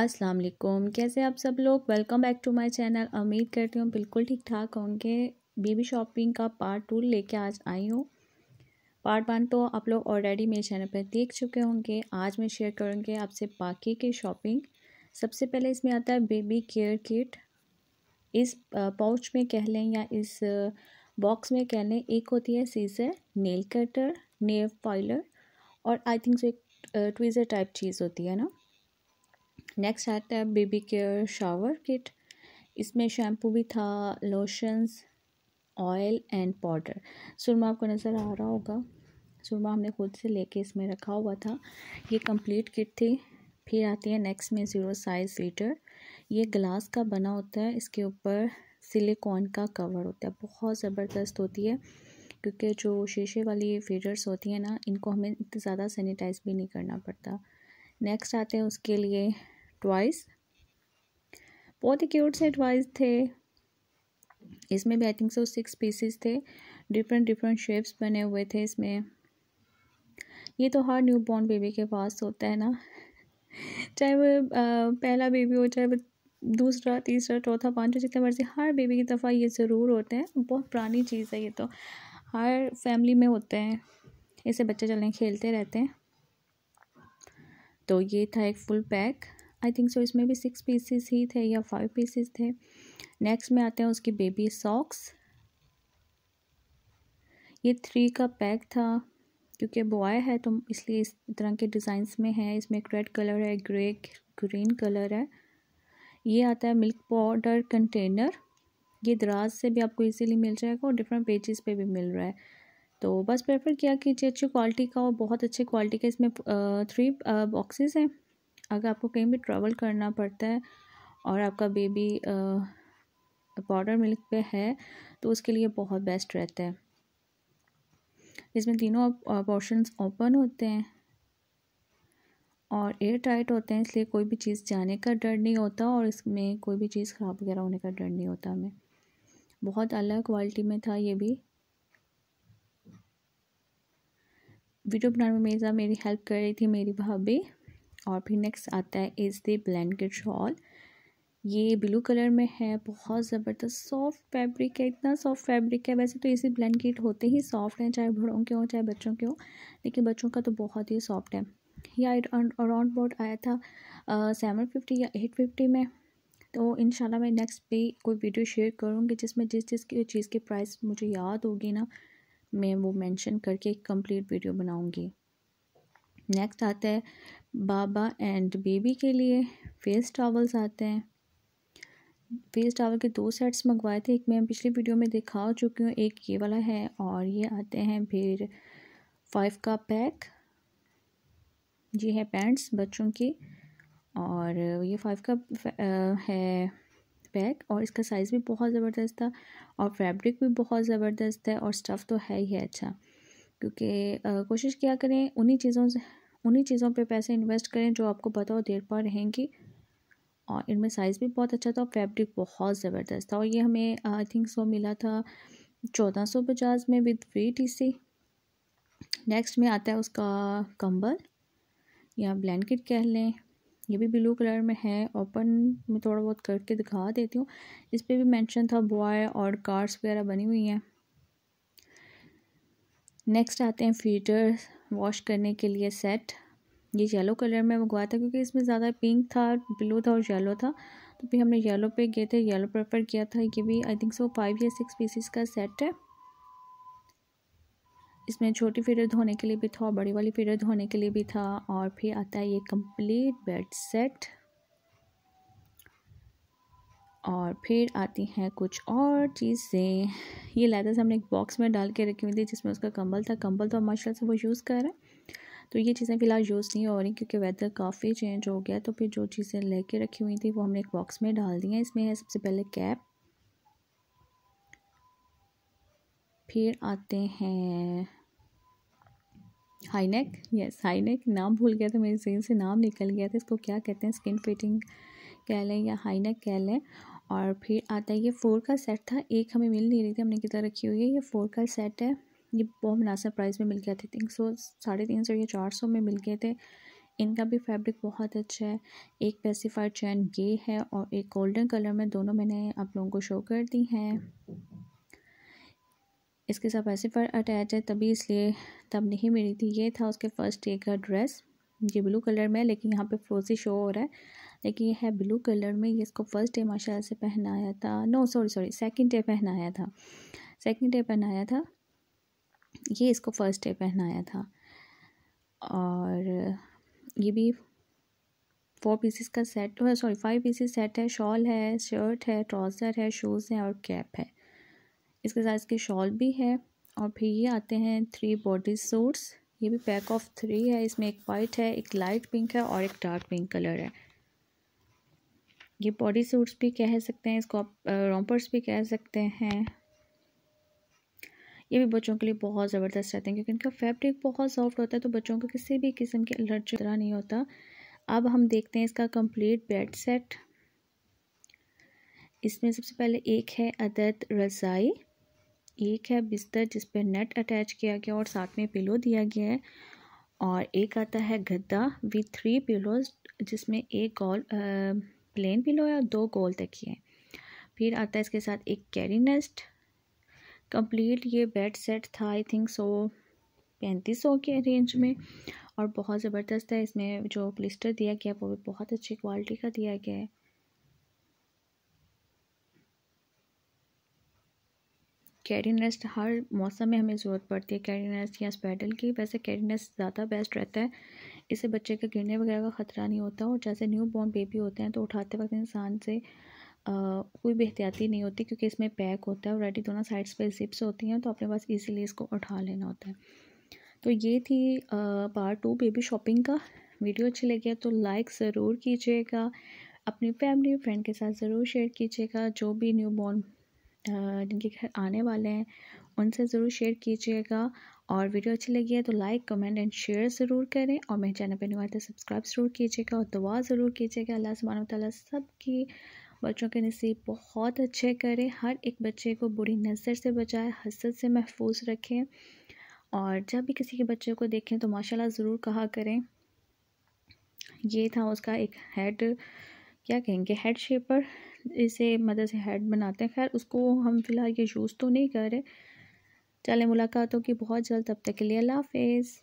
अस्सलाम वालेकुम कैसे आप सब लोग welcome back to my channel उम्मीद करती हूँ बिल्कुल ठीक ठाक होंगे बेबी शॉपिंग का पार्ट टू लेके आज आई हूँ पार्ट वन तो आप लोग ऑलरेडी मेरे चैनल पर देख चुके होंगे आज मैं शेयर करूँगी आपसे बाकी की शॉपिंग सबसे पहले इसमें आता है बेबी केयर किट इस पाउच में कह लें या इस बॉक्स में कह लें एक होती है सीजर नेल कटर नेल पॉइलर और आई थिंक एक ट्विज़र टाइप चीज़ होती है ना नेक्स्ट आता है बेबी केयर शावर किट इसमें शैम्पू भी था लोशंस ऑयल एंड पाउडर सुरमा आपको नज़र आ रहा होगा सुरमा हमने खुद से लेके इसमें रखा हुआ था ये कंप्लीट किट थी फिर आती है नेक्स्ट में ज़ीरो साइज़ लीटर ये ग्लास का बना होता है इसके ऊपर सिलिकॉन का कवर होता है बहुत ज़बरदस्त होती है क्योंकि जो शीशे वाली फीडर्स होती हैं ना इनको हमें ज़्यादा सैनिटाइज़ भी नहीं करना पड़ता नेक्स्ट आते हैं उसके लिए ट्वाइस बहुत ही क्यूट से ट्वाइस थे इसमें भी I think so six pieces थे डिफरेंट डिफरेंट शेप्स बने हुए थे इसमें ये तो हर न्यू बॉर्न बेबी के पास होता है ना चाहे वो पहला बेबी हो चाहे वो दूसरा तीसरा चौथा पाँचवा जितने मर्जी हर बेबी की दफ़ा ये ज़रूर होते हैं बहुत पुरानी चीज़ है ये तो हर फैमिली में होते हैं इसे बच्चे चलें खेलते रहते हैं तो ये था एक full pack I think so इसमें भी सिक्स पीसेस ही थे या फाइव पीसेस थे नेक्स्ट में आते हैं उसकी बेबी सॉक्स ये थ्री का पैक था क्योंकि बॉय है तो इसलिए इस तरह के डिज़ाइंस में है इसमें एक रेड कलर है ग्रे ग्रीन कलर है ये आता है मिल्क पाउडर कंटेनर ये दराज से भी आपको इजीली मिल जाएगा और डिफरेंट पेजेस पे भी मिल रहा है तो बस प्रेफर किया कीजिए अच्छी क्वालिटी का और बहुत अच्छी क्वालिटी का इसमें थ्री बॉक्सेस हैं अगर आपको कहीं भी ट्रैवल करना पड़ता है और आपका बेबी पाउडर मिल्क पे है तो उसके लिए बहुत बेस्ट रहता है इसमें तीनों पोर्शंस ओपन होते हैं और एयर टाइट होते हैं इसलिए कोई भी चीज़ जाने का डर नहीं होता और इसमें कोई भी चीज़ ख़राब वगैरह होने का डर नहीं होता हमें बहुत अलग क्वालिटी में था ये भी वीडियो बनाने में मेरी हेल्प कर रही थी मेरी भाभी और फिर नेक्स्ट आता है इज़ द ब्लैंकेट शॉल ये ब्लू कलर में है बहुत ज़बरदस्त सॉफ्ट फैब्रिक है इतना सॉफ्ट फैब्रिक है वैसे तो इसी ब्लैंकेट होते ही सॉफ्ट हैं चाहे बड़ों के हों चाहे बच्चों के हों लेकिन बच्चों का तो बहुत ही सॉफ्ट है या अराउंड बोर्ड आया था सेवन फिफ्टी या एट फिफ्टी में तो इन मैं नेक्स्ट भी कोई वीडियो शेयर करूँगी जिसमें जिस जिस की चीज़ की प्राइस मुझे याद होगी ना मैं वो मेंशन करके एक कम्प्लीट वीडियो बनाऊँगी नेक्स्ट आता है बाबा एंड बेबी के लिए फेस टॉवल्स आते हैं फेस टॉवल के दो सेट्स मंगवाए थे एक मैं पिछली वीडियो में दिखा चुकी हूँ एक ये वाला है और ये आते हैं फिर फाइव का पैक ये है पैंट्स बच्चों की और ये फाइव का है पैक और इसका साइज़ भी बहुत ज़बरदस्त था और फैब्रिक भी बहुत ज़बरदस्त है और स्टफ़ तो है ही है अच्छा क्योंकि कोशिश किया करें उन्हीं चीज़ों से उन्हीं चीज़ों पे पैसे इन्वेस्ट करें जो आपको पता हो देर पा रहेंगी और इनमें साइज़ भी बहुत अच्छा था और फैब्रिक बहुत ज़बरदस्त था और ये हमें आई थिंक सो मिला था चौदह सौ पचास में with free T C next में आता है उसका कंबल या ब्लैंकेट कह लें ये भी ब्लू कलर में है ओपन में थोड़ा बहुत करके दिखा देती हूँ इस पर भी मेंशन था बॉय और कार्स वगैरह बनी हुई हैं नेक्स्ट आते हैं फिल्टर वॉश करने के लिए सेट ये येलो कलर में मंगवाया था क्योंकि इसमें ज़्यादा पिंक था ब्लू था और येलो था तो फिर हमने येलो पे गए थे येलो प्रेफर किया था ये भी आई थिंक सो फाइव या सिक्स पीसीस का सेट है इसमें छोटी फीटर धोने के लिए भी था और बड़ी वाली फीटर धोने के लिए भी था और फिर आता है ये कंप्लीट बेड सेट और फिर आती हैं कुछ और चीज़ें ये लैदर्स हमने एक बॉक्स में डाल के रखी हुई थी जिसमें उसका कंबल था कंबल तो माशाल्लाह से वो यूज़ कर रहा है तो ये चीज़ें फ़िलहाल यूज़ नहीं हो रही क्योंकि वेदर काफ़ी चेंज हो गया तो फिर जो चीज़ें लेके रखी हुई थी वो हमने एक बॉक्स में डाल दी हैं इसमें है सबसे पहले कैप फिर आते हैं high neck yes high neck नाम भूल गया था मेरे जहन से नाम निकल गया था इसको क्या कहते हैं स्किन फिटिंग कह लें या हाई नेक कह लें और फिर आता है ये फोर का सेट था एक हमें मिल नहीं रही थी हमने किधर रखी हुई है ये फोर का सेट है ये बहुत मुनासिब प्राइस में मिल गया थे तीन सौ साढ़े तीन सौ या चार सौ में मिल गए थे इनका भी फैब्रिक बहुत अच्छा है एक पेसीफाइड चैन ये है और एक गोल्डन कलर में दोनों मैंने आप लोगों को शो कर दी हैं इसके साथ पेसिफाइड अटैच है तभी इसलिए तब नहीं मिली थी ये था उसके फर्स्ट डे का ड्रेस ये ब्लू कलर में लेकिन यहाँ पे फ्रोजी शो हो रहा है लेकिन यह है ब्लू कलर में ये इसको फर्स्ट डे माशाल्लाह से पहनाया था no sorry sorry second day पहनाया था सेकंड डे पहनाया था ये इसको फर्स्ट डे पहनाया था और ये भी फोर पीसेस का सेट oh, है सॉरी फाइव पीसेस सेट है शॉल है शर्ट है ट्राउज़र है शूज़ हैं और कैप है इसके साथ इसकी शॉल भी है और फिर ये आते हैं थ्री बॉडी सूट्स ये भी पैक ऑफ थ्री है इसमें एक वाइट है एक लाइट पिंक है और एक डार्क पिंक कलर है ये बॉडी सूट्स भी कह सकते हैं इसको आप रॉम्पर्स भी कह सकते हैं ये भी बच्चों के लिए बहुत ज़बरदस्त रहते हैं क्योंकि इनका फैब्रिक बहुत सॉफ्ट होता है तो बच्चों को किसी भी किस्म के एलर्जी तरह नहीं होता अब हम देखते हैं इसका कंप्लीट बेड सेट इसमें सबसे पहले एक है अदद रज़ाई एक है बिस्तर जिस पर नेट अटैच किया गया और साथ में पिलो दिया गया है और एक आता है गद्दा विथ थ्री पिलोज जिसमें एक और प्लेन पिलो है और दो गोल तकिए फिर आता है इसके साथ एक कैरी नेस्ट कंप्लीट ये बेड सेट था आई थिंक सो पैंतीस सौ के रेंज में और बहुत ज़बरदस्त है इसमें जो प्लिस्टर दिया गया वो भी बहुत अच्छी क्वालिटी का दिया गया है कैरी नेस्ट हर मौसम में हमें ज़रूरत पड़ती है कैरी नेस्ट या स्पेडल की वैसे कैरी नेस्ट ज़्यादा बेस्ट रहता है इससे बच्चे के गिरने वगैरह का ख़तरा नहीं होता और जैसे न्यू बॉर्न बेबी होते हैं तो उठाते वक्त इंसान से आ, कोई बेहतियाती नहीं होती क्योंकि इसमें पैक होता है ऑलरेडी दोनों साइड्स पर जिप्स होती हैं तो अपने पास ईजिली इसको उठा लेना होता है तो ये थी पार्ट टू बेबी शॉपिंग का वीडियो अच्छी लगी है तो लाइक ज़रूर कीजिएगा अपनी फैमिली फ्रेंड के साथ ज़रूर शेयर कीजिएगा जो भी न्यू बॉर्न जिनके घर आने वाले हैं उनसे ज़रूर शेयर कीजिएगा और वीडियो अच्छी लगी है तो लाइक कमेंट एंड शेयर ज़रूर करें और मेरे चैनल पर निवार सब्सक्राइब ज़रूर कीजिएगा और दुआ ज़रूर कीजिएगा अल्लाह सुबह तला सब की बच्चों के नसीब बहुत अच्छे करें हर एक बच्चे को बुरी नज़र से बचाए हसद से महफूज रखें और जब भी किसी के बच्चे को देखें तो माशाल्लाह ज़रूर कहा करें ये था उसका एक हेड क्या कहेंगे हेड शेपर इसे मदद से हेड बनाते हैं खैर उसको हम फ़िलहाल ये यूज़ तो नहीं कर रहे चलें मुलाकात होगी बहुत जल्द तब तक के लिए अल्लाह हाफिज़